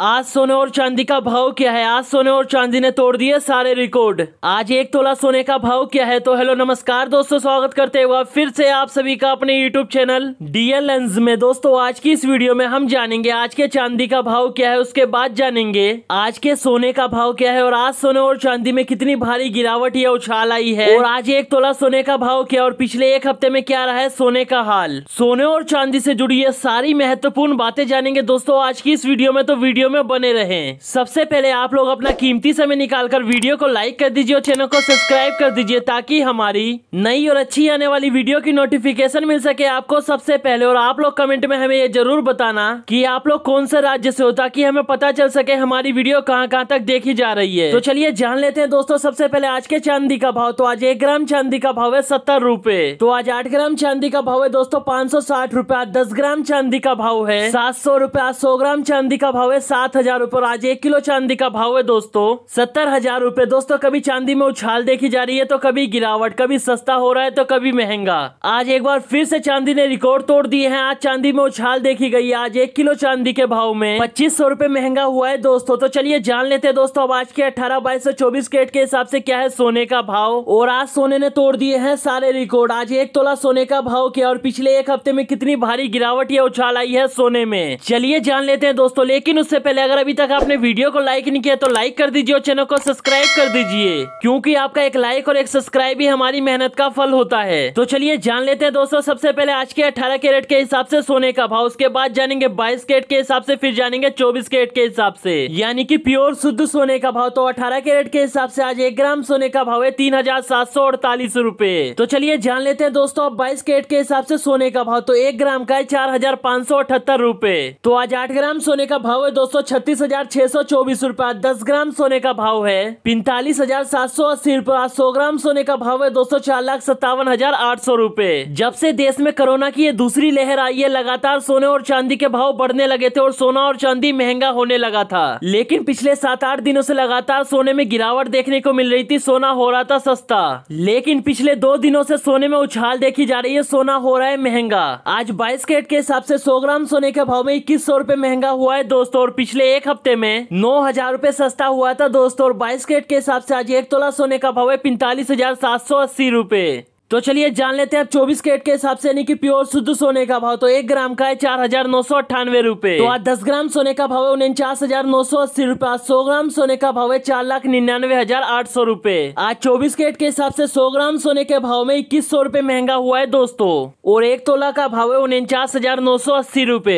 आज सोने और चांदी का भाव क्या है आज सोने और चांदी ने तोड़ दिए सारे रिकॉर्ड आज एक तोला सोने का भाव क्या है तो हेलो नमस्कार दोस्तों स्वागत करते हुए फिर से आप सभी का अपने यूट्यूब चैनल डीएल लेंस में दोस्तों आज की इस वीडियो में हम जानेंगे आज के चांदी का भाव क्या है उसके बाद जानेंगे आज के सोने का भाव क्या है और आज सोने और चांदी में कितनी भारी गिरावट या उछाल आई है और आज एक तोला सोने का भाव क्या और पिछले एक हफ्ते में क्या रहा है सोने का हाल सोने और चांदी से जुड़ी ये सारी महत्वपूर्ण बातें जानेंगे दोस्तों आज की इस वीडियो में तो वीडियो वीडियो में बने रहे सबसे पहले आप लोग अपना कीमती समय निकाल कर वीडियो को लाइक कर दीजिए और चैनल को सब्सक्राइब कर दीजिए ताकि हमारी नई और अच्छी आने वाली वीडियो की नोटिफिकेशन मिल सके आपको सबसे पहले और आप लोग कमेंट में हमें ये जरूर बताना कि आप लोग कौन से राज्य से हो ताकि हमें पता चल सके हमारी वीडियो कहाँ कहाँ तक देखी जा रही है तो चलिए जान लेते हैं दोस्तों सबसे पहले आज के चांदी का भाव तो आज एक ग्राम चांदी का भाव है सत्तर रूपए तो आज आठ ग्राम चांदी का भाव है दोस्तों पाँच सौ साठ रूपए आज दस ग्राम चांदी का भाव है सात सौ रूपए आज सौ ग्राम चांदी का भाव है सात हजार रूपए आज एक किलो चांदी का भाव है दोस्तों सत्तर हजार रूपए दोस्तों कभी चांदी में उछाल देखी जा रही है तो कभी गिरावट कभी सस्ता हो रहा है तो कभी महंगा आज एक बार फिर से चांदी ने रिकॉर्ड तोड़ दिए हैं आज चांदी में उछाल देखी गई है आज एक किलो चांदी के भाव में पच्चीस सौ रूपए महंगा हुआ है दोस्तों तो चलिए जान लेते हैं दोस्तों अब आज के अठारह बाईस सौ चौबीस केट के हिसाब से क्या है सोने का भाव और आज सोने ने तोड़ दिए है सारे रिकॉर्ड आज एक तोला सोने का भाव किया और पिछले एक हफ्ते में कितनी भारी गिरावट या उछाल आई है सोने में चलिए जान लेते हैं दोस्तों लेकिन उससे पहले अगर अभी तक आपने वीडियो को लाइक नहीं किया तो लाइक कर दीजिए और चैनल को सब्सक्राइब कर दीजिए क्योंकि आपका एक लाइक और एक सब्सक्राइब ही हमारी मेहनत का फल होता है तो चलिए जान लेते हैं दोस्तों सबसे पहले आज के अठारह कैरेट के हिसाब से सोने का भाव उसके बाद जानेंगे बाईस कैरेट के हिसाब से फिर जानेंगे चौबीस कैरेट के हिसाब से यानी कि प्योर शुद्ध सोने का भाव तो अठारह कैरेट के हिसाब से आज एक ग्राम सोने का भाव है तीन हजार सात सौ अड़तालीस रूपए तो चलिए जान लेते हैं दोस्तों अब बाईस कैरेट के हिसाब से सोने का भाव तो एक ग्राम का है चार हजार पाँच सौ अठहत्तर रूपए तो आज आठ ग्राम सोने का भाव है दोस्तों छत्तीस हजार छह सौ चौबीस दस ग्राम सोने का भाव है पैंतालीस हजार सात सौ अस्सी रूपया सौ ग्राम सोने का भाव है सौ चार लाख सत्तावन हजार आठ सौ रूपए जब से देश में कोरोना की ये दूसरी लहर आई है लगातार सोने और चांदी के भाव बढ़ने लगे थे और सोना और चांदी महंगा होने लगा था लेकिन पिछले सात आठ दिनों से लगातार सोने में गिरावट देखने को मिल रही थी सोना हो रहा था सस्ता लेकिन पिछले दो दिनों से सोने में उछाल देखी जा रही है सोना हो रहा है महंगा आज बाईस कैरेट के हिसाब से सौ ग्राम सोने के भाव में इक्कीस सौ महंगा हुआ है दोस्तों पिछले एक हफ्ते में नौ हजार रूपए सस्ता हुआ था दोस्तों और बाईस केट के हिसाब से आज एक तोला सोने का भाव है पैंतालीस हजार सात सौ अस्सी रूपए तो चलिए जान लेते हैं अब केट के हिसाब से यानी कि प्योर शुद्ध सोने का भाव तो एक ग्राम का है चार हजार नौ सौ अट्ठानवे रूपए तो आज दस ग्राम सोने का भाव है उनचास हजार नौ सौ अस्सी रूपए आज सौ ग्राम सोने का भाव है चार लाख निन्यानवे हजार आठ सौ रूपए आज चौबीस केट के हिसाब से सौ ग्राम सोने के भाव में इक्कीस सौ रूपए महंगा हुआ है दोस्तों और एक तोला का भाव है उनचास हजार नौ सौ अस्सी रूपए